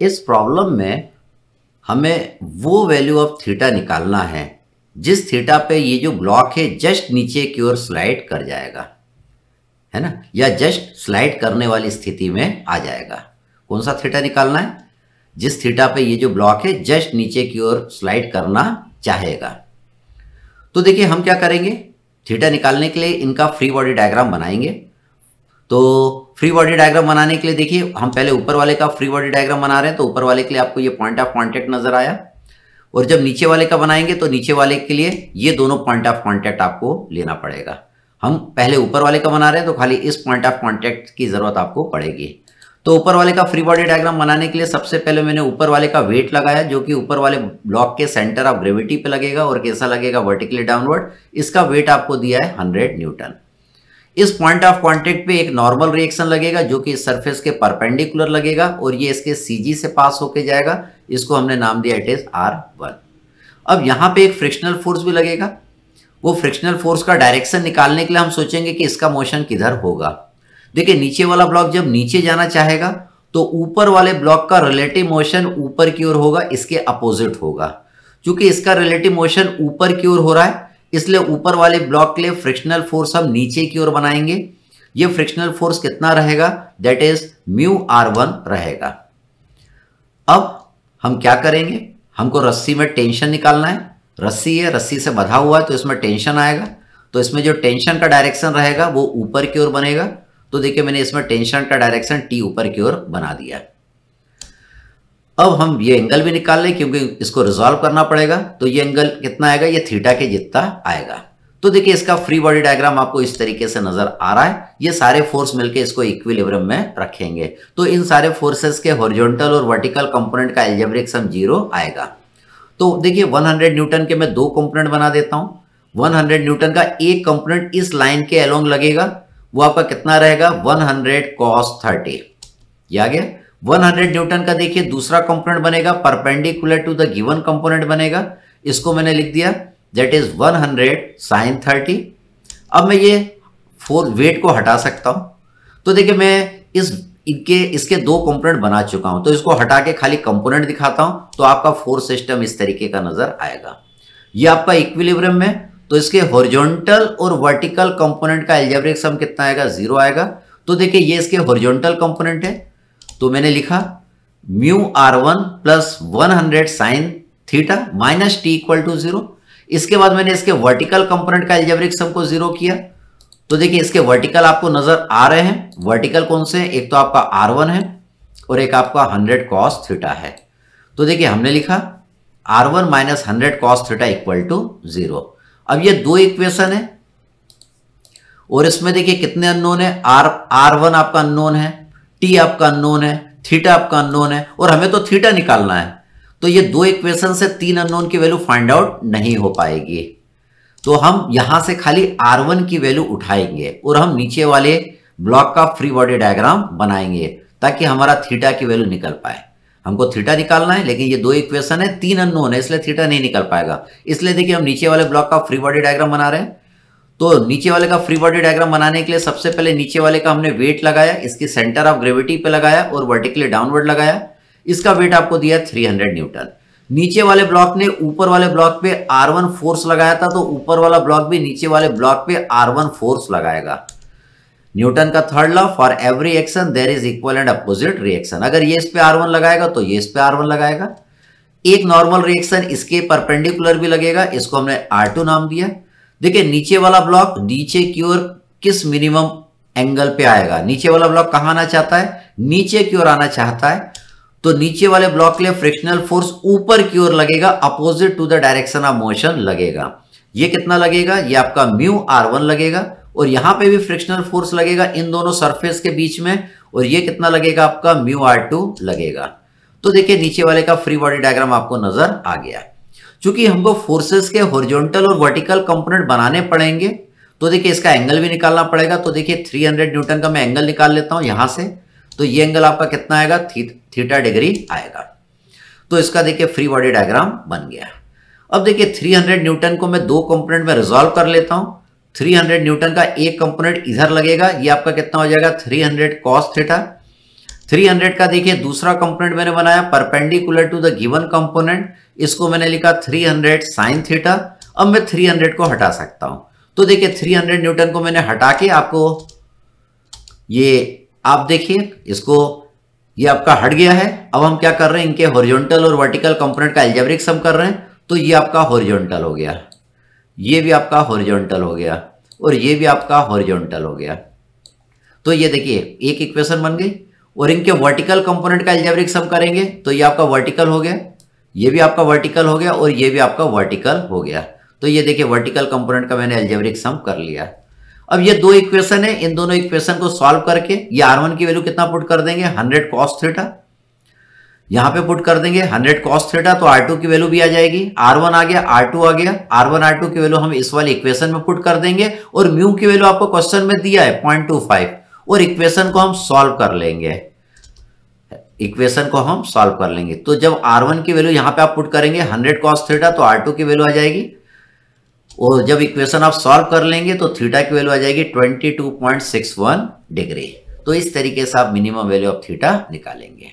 इस प्रॉब्लम में हमें वो वैल्यू ऑफ थीटा निकालना है जिस थीटा पे ये जो ब्लॉक है जस्ट नीचे की ओर स्लाइड कर जाएगा है ना या जस्ट स्लाइड करने वाली स्थिति में आ जाएगा कौन सा थीटा निकालना है जिस थीटा पे ये जो ब्लॉक है जस्ट नीचे की ओर स्लाइड करना चाहेगा तो देखिए हम क्या करेंगे थीटा निकालने के लिए इनका फ्री बॉडी डायग्राम बनाएंगे तो फ्री बॉडी डायग्राम बनाने के लिए देखिए हम पहले ऊपर वाले का फ्री बॉडी डायग्राम बना रहे हैं तो ऊपर वाले के लिए आपको ये पॉइंट ऑफ कॉन्टेक्ट नजर आया और जब नीचे वाले का बनाएंगे तो नीचे वाले के लिए ये दोनों पॉइंट ऑफ कॉन्टेक्ट आपको लेना पड़ेगा हम पहले ऊपर वाले का बना रहे हैं तो खाली इस पॉइंट ऑफ कॉन्टेक्ट की ज़रूरत आपको पड़ेगी तो ऊपर वाले का फ्री बॉडी डायग्राम बनाने के लिए सबसे पहले मैंने ऊपर वाले का वेट लगाया जो कि ऊपर वाले ब्लॉक के सेंटर ऑफ ग्रेविटी पे लगेगा और कैसा लगेगा वर्टिकली डाउनवर्ड इसका वेट आपको दिया है हंड्रेड न्यूटन इस पॉइंट ऑफ कॉन्टेक्ट पे एक नॉर्मल रिएक्शन लगेगा जो कि इस सरफेस के परपेंडिकुलर लगेगा और ये इसके सी से पास होके जाएगा इसको हमने नाम दिया इट इज आर वन अब यहाँ पे एक फ्रिक्शनल फोर्स भी लगेगा वो फ्रिक्शनल फोर्स का डायरेक्शन निकालने के लिए हम सोचेंगे कि इसका मोशन किधर होगा देखिए नीचे वाला ब्लॉक जब नीचे जाना चाहेगा तो ऊपर वाले ब्लॉक का रिलेटिव मोशन ऊपर की ओर होगा इसके अपोजिट होगा क्योंकि इसका रिलेटिव मोशन ऊपर की ओर हो रहा है इसलिए ऊपर वाले ब्लॉक के लिए फ्रिक्शनल फोर्स हम नीचे की ओर बनाएंगे ये फ्रिक्शनल फोर्स कितना रहेगा that is mu R one रहेगा अब हम क्या करेंगे हमको रस्सी में टेंशन निकालना है रस्सी है रस्सी से बधा हुआ है तो इसमें टेंशन आएगा तो इसमें जो टेंशन का डायरेक्शन रहेगा वो ऊपर की ओर बनेगा तो देखिए मैंने इसमें टेंशन का डायरेक्शन टी ऊपर की ओर बना दिया अब हम ये एंगल भी निकाल लें क्योंकि इसको रिजॉल्व करना पड़ेगा तो ये एंगल कितना आएगा ये थीटा के जितना आएगा तो देखिए इसका फ्री बॉडी डायग्राम आपको इस तरीके से नजर आ रहा है ये सारे फोर्स मिलके इसको इक्विलिब्रियम में रखेंगे तो इन सारे फोर्सेस के हॉरिजॉन्टल और वर्टिकल कंपोनेंट का एल्जेब्रिक सम जीरो आएगा तो देखिए 100 न्यूटन के मैं दो कंपोनेंट बना देता हूं 100 न्यूटन का एक कंपोनेंट इस लाइन के अलोंग लगेगा वो आपका कितना रहेगा 100 हंड्रेड कॉस थर्टी आ गया 100 न्यूटन का देखिए दूसरा कंपोनेंट बनेगा perpendicular to the given component बनेगा इसको मैंने लिख दिया that is 100 hundred sine thirty अब मैं ये फोर वेट को हटा सकता हूं तो देखिए मैं इस इनके इसके दो कंपोनेंट बना चुका हूं तो इसको हटा के खाली कंपोनेंट दिखाता हूं तो आपका फोर सिस्टम इस तरीके का नजर आएगा ये आपका इक्विलिब्रियम में तो इसके हॉरिजॉन्टल और वर्टिकल कंपोनेंट का एल्जेब्रिक सम कितना आएगा जीरो आएगा तो देखिए ये इसके हॉरिजॉन्टल कंपोनेंट है तो मैंने लिखा mu R one plus one hundred sine theta minus T equal to zero इसके बाद मैंने इसके वर्टिकल कंपोनेंट का एल्जेब्रिक सम को जीरो किया तो देखिए इसके वर्टिकल आपको नजर आ रहे हैं वर्टिकल कौन से एक तो आपका आर वन है और एक आपका हंड्रेड कॉस थीटा है तो देखिए हमने लिखा R one minus hundred cos theta equal to zero अब ये दो इक्वेशन है और इसमें देखिए कितने अननोन है आर आर वन आपका अननोन है टी आपका अननोन है थीटा आपका अननोन है और हमें तो थीटा निकालना है तो ये दो इक्वेशन से तीन अननोन की वैल्यू फाइंड आउट नहीं हो पाएगी तो हम यहां से खाली आर वन की वैल्यू उठाएंगे और हम नीचे वाले ब्लॉक का फ्री बॉडी डायग्राम बनाएंगे ताकि हमारा थीटा की वैल्यू निकल पाए हमको थीटा निकालना है लेकिन ये दो इक्वेशन है तीन अननोन है इसलिए थीटा नहीं निकल पाएगा इसलिए देखिए हम नीचे वाले ब्लॉक का फ्री बॉडी डायग्राम बना रहे हैं तो नीचे वाले का फ्री बॉडी डायग्राम बनाने के लिए सबसे पहले नीचे वाले का हमने वेट लगाया इसकी सेंटर ऑफ ग्रेविटी पे लगाया और वर्टिकली डाउनवर्ड लगाया इसका वेट आपको दिया 300 न्यूटन नीचे वाले ब्लॉक ने ऊपर वाले ब्लॉक पे वन फोर्स लगाया था तो ऊपर वाला ब्लॉक भी नीचे वाले ब्लॉक पे वन फोर्स लगाएगा न्यूटन का third law for every action there is equal and opposite reaction अगर ये इस पे आर वन लगाएगा तो ये इस पे आर वन लगाएगा एक नॉर्मल रिएक्शन इसके परपेंडिकुलर भी लगेगा इसको हमने आर टू नाम दिया देखिए नीचे वाला ब्लॉक नीचे की ओर किस मिनिमम एंगल पे आएगा नीचे वाला ब्लॉक कहां आना चाहता है नीचे की ओर आना चाहता है तो नीचे वाले ब्लॉक के लिए फ्रिक्शनल फोर्स ऊपर की ओर लगेगा opposite to the direction of motion लगेगा ये कितना लगेगा ये आपका म्यू आर वन लगेगा और यहां पे भी फ्रिक्शनल फोर्स लगेगा इन दोनों सरफेस के बीच में और ये कितना लगेगा आपका म्यू आर टू लगेगा तो देखिए नीचे वाले का फ्री बॉडी डायग्राम आपको नजर आ गया चूंकि हमको फोर्सेस के हॉरिजॉन्टल और वर्टिकल कंपोनेंट बनाने पड़ेंगे तो देखिए इसका एंगल भी निकालना पड़ेगा तो देखिए 300 न्यूटन का मैं एंगल निकाल लेता हूं यहां से तो ये एंगल आपका कितना आएगा थी, थीटा डिग्री आएगा तो इसका देखिए फ्री बॉडी डायग्राम बन गया अब देखिए 300 न्यूटन को मैं दो कंपोनेंट में रिजॉल्व कर लेता हूं 300 न्यूटन का एक कंपोनेंट इधर लगेगा ये आपका कितना हो जाएगा 300 हंड्रेड कॉस थेटा थ्री का देखिए दूसरा कंपोनेंट मैंने बनाया perpendicular to the given component इसको मैंने लिखा 300 हंड्रेड साइन थीटा अब मैं 300 को हटा सकता हूं तो देखिए 300 न्यूटन को मैंने हटा के आपको ये आप देखिए इसको ये आपका हट गया है अब हम क्या कर रहे हैं इनके हॉरिजॉन्टल और वर्टिकल कंपोनेंट का एल्जेब्रिक सम कर रहे हैं तो ये आपका हॉरिजॉन्टल हो गया ये भी आपका हॉरिजॉन्टल हो गया और ये भी आपका हॉरिजॉन्टल हो गया तो ये देखिए एक इक्वेशन बन गई और इनके वर्टिकल कंपोनेंट का एल्जेब्रिक सम करेंगे तो ये आपका वर्टिकल हो गया ये भी आपका वर्टिकल हो गया और ये भी आपका वर्टिकल हो गया तो ये देखिए वर्टिकल कंपोनेंट का मैंने एल्जेब्रिक सम कर लिया अब ये दो इक्वेशन है इन दोनों इक्वेशन को सॉल्व करके ये आर वन की वैल्यू कितना पुट कर देंगे हंड्रेड कॉस्ट थीटा यहां पे पुट कर देंगे 100 कॉस थीटा तो R2 की वैल्यू भी आ जाएगी R1 आ गया R2 आ गया R1 R2 की वैल्यू हम इस वाले इक्वेशन में पुट कर देंगे और म्यू की वैल्यू आपको क्वेश्चन में दिया है 0.25 और इक्वेशन को हम सॉल्व कर लेंगे इक्वेशन को हम सॉल्व कर लेंगे तो जब R1 की वैल्यू यहां पे आप पुट करेंगे 100 कॉस थीटा तो R2 की वैल्यू आ जाएगी और जब इक्वेशन आप सॉल्व कर लेंगे तो थीटा की वैल्यू आ जाएगी 22.61 डिग्री तो इस तरीके से आप मिनिमम वैल्यू ऑफ थीटा निकालेंगे